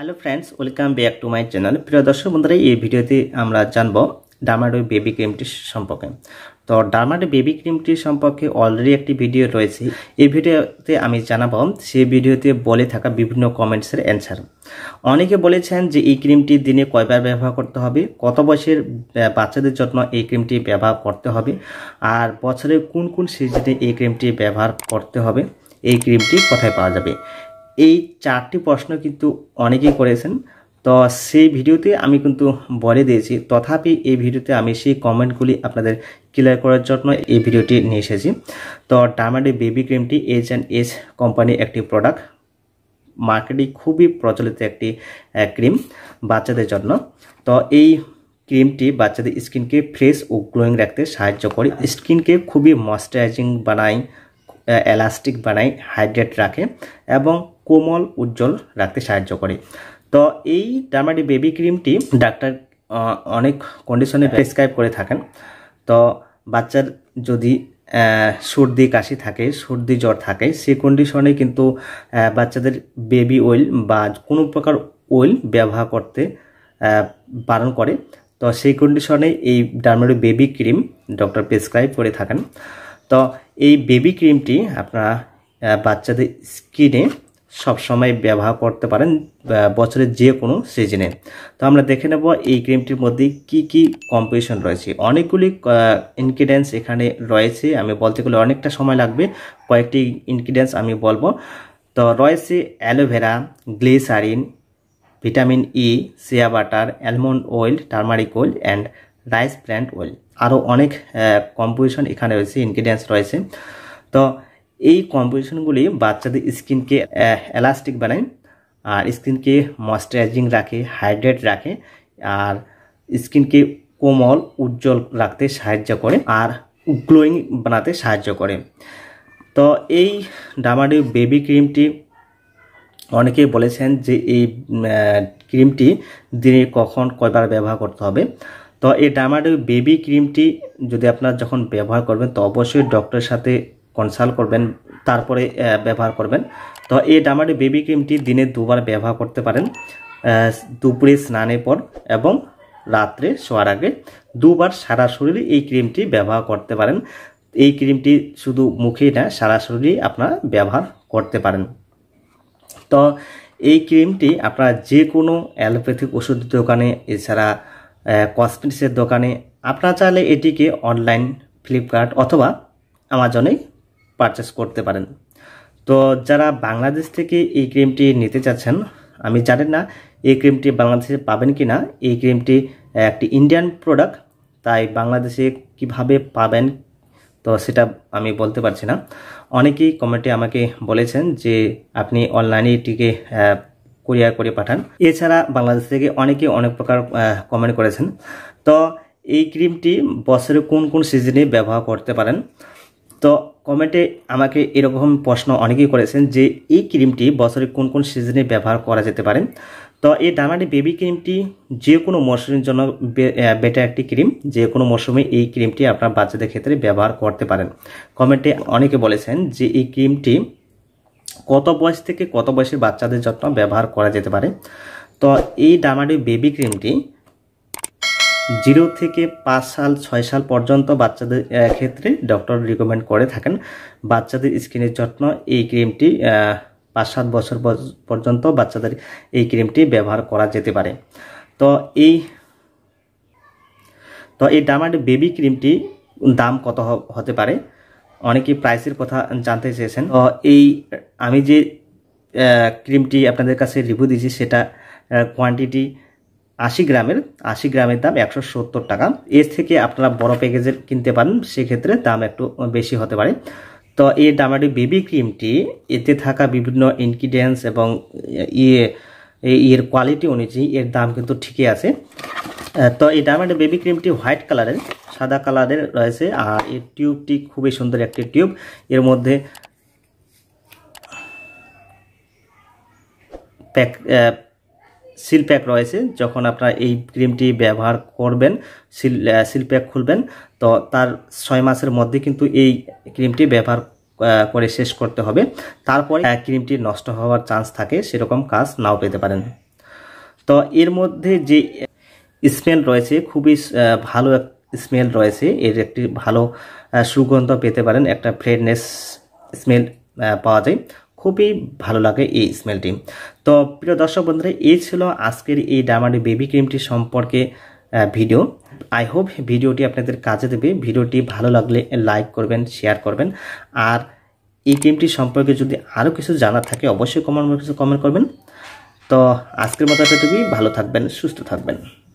hello friends welcome back to my channel প্রিয় দর্শক বন্ধুরা এই ভিডিওতে আমরা জানব ডামাডো বেবি ক্রিমটি সম্পর্কে তো ডামাডো বেবি ক্রিমটি সম্পর্কে অলরেডি একটি ভিডিও রয়েছে এই ভিডিওতে আমি জানাবো সেই ভিডিওতে বলে থাকা বিভিন্ন কমেন্টসের অ্যান্সার অনেকে বলেছেন যে এই ক্রিমটি দিনে কয়বার ব্যবহার করতে হবে কত বয়সের বাচ্চাদের জন্য এই ক্রিমটি ব্যবহার করতে হবে আর বছরের কোন কোন সিজনে এই ক্রিমটি ব্যবহার করতে হবে এই ক্রিমটি কোথায় পাওয়া যাবে এই চারটি প্রশ্ন কিন্তু অনেকেই করেছেন তো সেই ভিডিওতে আমি কিন্তু বলে দিয়েছি তথাপি এই ভিডিওতে আমি সেই কমেন্টগুলি আপনাদের ক্লিয়ার করার জন্য এই ভিডিওটি নিয়ে এসেছি তো ডায়মন্ডের বেবি ক্রিমটি এইচ অ্যান্ড এস কোম্পানি একটি প্রোডাক্ট মার্কেটে খুবই প্রচলিত একটি ক্রিম বাচ্চাদের জন্য তো এই ক্রিমটি বাচ্চাদের স্কিনকে ফ্রেশ ও গ্লোয়িং রাখতে সাহায্য করে স্কিনকে খুবই ময়শ্চারাইজিং বানায় এলাস্টিক বানায় হাইড্রেট রাখে এবং কোমল উজ্জ্বল রাখতে সাহায্য করে তো এই ডার্মাটি বেবি ক্রিমটি ডাক্তার অনেক কন্ডিশনে প্রেসক্রাইব করে থাকেন তো বাচ্চার যদি সর্দি কাশি থাকে সর্দি জ্বর থাকে সে কন্ডিশনে কিন্তু বাচ্চাদের বেবি অয়েল বা কোনো প্রকার অয়েল ব্যবহার করতে বারণ করে তো সেই কন্ডিশনে এই ডার্মারি বেবি ক্রিম ডক্টর প্রেসক্রাইব করে থাকেন তো এই বেবি ক্রিমটি আপনারা বাচ্চাদের স্কিনে সবসময় ব্যবহার করতে পারেন বছরের যে কোনো সিজনে তো আমরা দেখে নেব এই ক্রিমটির মধ্যে কি কি কম্পোজিশন রয়েছে অনেকগুলি ইনগ্রিডিয়েন্টস এখানে রয়েছে আমি বলতে গেলে অনেকটা সময় লাগবে কয়েকটি ইনগ্রিডিয়েন্টস আমি বলবো তো রয়েছে aloe vera glycerin vitamin E shea butter almond oil turmeric oil and rice plant oil আরও অনেক কম্পোজিশন এখানে রয়েছে ইনগ্রিডিয়েন্টস রয়েছে তো এই কম্পোজিশনগুলি বাচ্চাদের স্কিনকে এলাস্টিক বানায় আর স্কিনকে ময়শ্চারাইজিং রাখে হাইড্রেট রাখে আর স্কিনকে কোমল উজ্জ্বল রাখতে সাহায্য করে আর গ্লোয়িং বানাতে সাহায্য করে তো এই ডামাডিউ বেবি ক্রিমটি অনেকেই বলেছেন যে এই ক্রিমটি দিনে কখন কয়বার ব্যবহার করতে হবে তো এই ডামাডিউ বেবি ক্রিমটি যদি আপনার যখন ব্যবহার করবেন তো অবশ্যই ডক্টরের সাথে কনসাল্ট করবেন তারপরে ব্যবহার করবেন তো এই ডামাডি বেবি ক্রিমটি দিনে দুবার ব্যবহার করতে পারেন দুপুরে স্নানের পর এবং রাত্রে শোয়ার আগে দুবার সারা শরীরে এই ক্রিমটি ব্যবহার করতে পারেন এই ক্রিমটি শুধু মুখেই না সারা শরীরেই আপনারা ব্যবহার করতে পারেন তো এই ক্রিমটি আপনারা যে কোনো অ্যালোপ্যাথিক ওষুধ দোকানে এছাড়া কসমেটিক্সের দোকানে আপনারা চাইলে এটিকে অনলাইন ফ্লিপকার্ট অথবা আমাজনে পারচেস করতে পারেন তো যারা বাংলাদেশ থেকে এই ক্রিমটি নিতে চাচ্ছেন আমি জানি না এই ক্রিমটি বাংলাদেশে পাবেন কি না এই ক্রিমটি একটি ইন্ডিয়ান প্রোডাক্ট তাই বাংলাদেশে কিভাবে পাবেন তো সেটা আমি বলতে পারছি না অনেকেই কমেন্টে আমাকে বলেছেন যে আপনি অনলাইনে এটিকে কোরিয়া করে পাঠান এছাড়া বাংলাদেশ থেকে অনেকে অনেক প্রকার কমেন্ট করেছেন তো এই ক্রিমটি বছরে কোন কোন সিজনে ব্যবহার করতে পারেন তো কমেন্টে আমাকে এরকম প্রশ্ন অনেকেই করেছেন যে এই ক্রিমটি বছরে কোন কোন সিজনে ব্যবহার করা যেতে পারে তো এই ডানাডি বেবি ক্রিমটি যে কোনো মরশুমের জন্য বেটার একটি ক্রিম যে কোনো মরশুমে এই ক্রিমটি আপনার বাচ্চাদের ক্ষেত্রে ব্যবহার করতে পারেন কমেন্টে অনেকে বলেছেন যে এই ক্রিমটি কত বয়স থেকে কত বয়সের বাচ্চাদের যত্ন ব্যবহার করা যেতে পারে তো এই ডানাডি বেবি ক্রিমটি জিরো থেকে পাঁচ সাল ছয় সাল পর্যন্ত বাচ্চাদের ক্ষেত্রে ডক্টর রিকমেন্ড করে থাকেন বাচ্চাদের স্কিনের যত্ন এই ক্রিমটি পাঁচ সাত বছর পর্যন্ত বাচ্চাদের এই ক্রিমটি ব্যবহার করা যেতে পারে তো এই তো এই ডামার বেবি ক্রিমটি দাম কত হতে পারে অনেকে প্রাইসের কথা জানতে চেয়েছেন তো এই আমি যে ক্রিমটি আপনাদের কাছে রিভিউ দিয়েছি সেটা কোয়ান্টিটি আশি গ্রামের আশি গ্রামের দাম একশো সত্তর টাকা এর থেকে আপনারা বড় প্যাকেজের কিনতে পারেন সেক্ষেত্রে দাম একটু বেশি হতে পারে তো এই ডামাডি বেবি ক্রিমটি এতে থাকা বিভিন্ন ইনগ্রিডিয়েন্টস এবং ইয়ে এর কোয়ালিটি অনুযায়ী এর দাম কিন্তু ঠিকই আছে তো এই ডায়মন্ড বেবি ক্রিমটি হোয়াইট কালারের সাদা কালারের রয়েছে আর এই টিউবটি খুবই সুন্দর একটি টিউব এর মধ্যে প্যাক সিল প্যাক রয়েছে যখন আপনারা এই ক্রিমটি ব্যবহার করবেন সিল সিল প্যাক খুলবেন তো তার ছয় মাসের মধ্যে কিন্তু এই ক্রিমটি ব্যবহার করে শেষ করতে হবে তারপরে ক্রিমটি নষ্ট হওয়ার চান্স থাকে সেরকম কাজ নাও পেতে পারেন তো এর মধ্যে যে স্মেল রয়েছে খুবই ভালো এক স্মেল রয়েছে এর একটি ভালো সুগন্ধ পেতে পারেন একটা ফ্রেডনেস স্মেল পাওয়া যায় খুবই ভালো লাগে এই স্মেলটি তো প্রিয় দর্শক বন্ধুরা এই ছিল আজকের এই ডায়মন্ড বেবি ক্রিমটি সম্পর্কে ভিডিও আই হোপ ভিডিওটি আপনাদের কাজে দেবে ভিডিওটি ভালো লাগলে লাইক করবেন শেয়ার করবেন আর এই ক্রিমটি সম্পর্কে যদি আরও কিছু জানার থাকে অবশ্যই কমেন্ট বক্সে কমেন্ট করবেন তো আজকের মতো এতটুকুই ভালো থাকবেন সুস্থ থাকবেন